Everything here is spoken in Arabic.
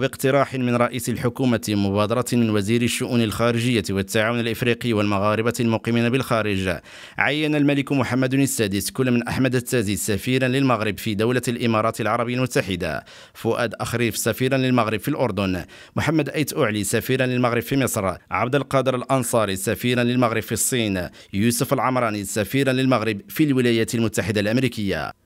وباقتراح من رئيس الحكومة مبادرة من وزير الشؤون الخارجية والتعاون الإفريقي والمغاربة المقيمين بالخارج عين الملك محمد السادس كل من أحمد التازي سفيرا للمغرب في دولة الإمارات العربية المتحدة فؤاد أخريف سفيرا للمغرب في الأردن محمد أيت أعلي سفيرا للمغرب في مصر عبد القادر الأنصاري سفيرا للمغرب في الصين يوسف العمراني سفيرا للمغرب في الولايات المتحدة الأمريكية